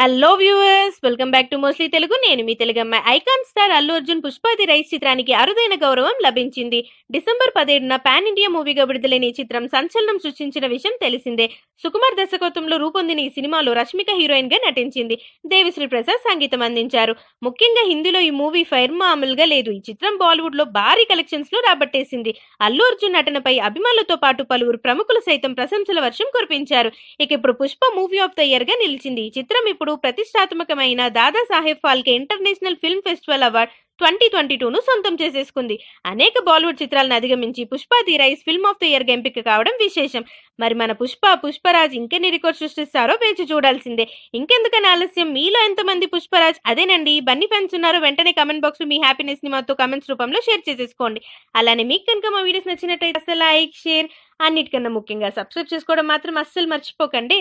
hello viewers welcome back to mostly Telugu నేను మీ తెలుగమ్మాయి icon star Allu Arjun Pushpa the rise చిత్రానికి అరుదైన గౌరవం లభించింది డిసెంబర్ పదిహేడున పాన్ ఇండియా మూవీగా విడుదలైన ఈ చిత్రం సంచలనం సృష్టించిన విషయం తెలిసిందే సుకుమార్ దర్శకత్వంలో రూపొందిన ఈ సినిమాలో రష్మిక హీరోయిన్ గా నటించింది దేవిశ్రీ ప్రసాద్ సంగీతం అందించారు ముఖ్యంగా హిందీలో ఈ మూవీ ఫైర్ మామూలుగా లేదు ఈ చిత్రం బాలీవుడ్ లో భారీ కలెక్షన్స్ లో రాబట్టేసింది అల్లు అర్జున్ నటనపై అభిమానులతో పాటు పలువురు ప్రముఖులు సైతం ప్రశంసల వర్షం కురిపించారు ఇక ఇప్పుడు Pushpa movie of the year గా నిలిచింది ఈ చిత్రం ఇప్పుడు ఇప్పుడు ప్రతిష్టాత్మకమైన Dadasaheb Phalke international film festival award twenty twenty టూను సొంతం చేసేసుకుంది అనేక బాలీవుడ్ చిత్రాలను అధిగమించి Pushpa rise film of the ఇయర్గా ఎంపిక కావడం విశేషం మరి మన పుష్ప పుష్పరాజ్ ఇంకెన్ని రికార్డ్ సృష్టిస్తారో వేచి చూడాల్సిందే ఇంకెందుకని ఆలస్యం మీలో ఎంతమంది పుష్పరాజ్ అదేనండి బన్నీ ఫ్యాన్స్ ఉన్నారో వెంటనే కమెంట్ బాక్స్ మీ హ్యాపీనెస్ ని మాతో కమెంట్స్ రూపంలో షేర్ చేసేసుకోండి అలానే మీకు కనుక మా వీడియోస్ నచ్చినట్టయితే అసలు లైక్ షేర్ అన్నిటికన్నా ముఖ్యంగా సబ్స్క్రైబ్ చేసుకోవడం మాత్రం అస్సలు మర్చిపోకండి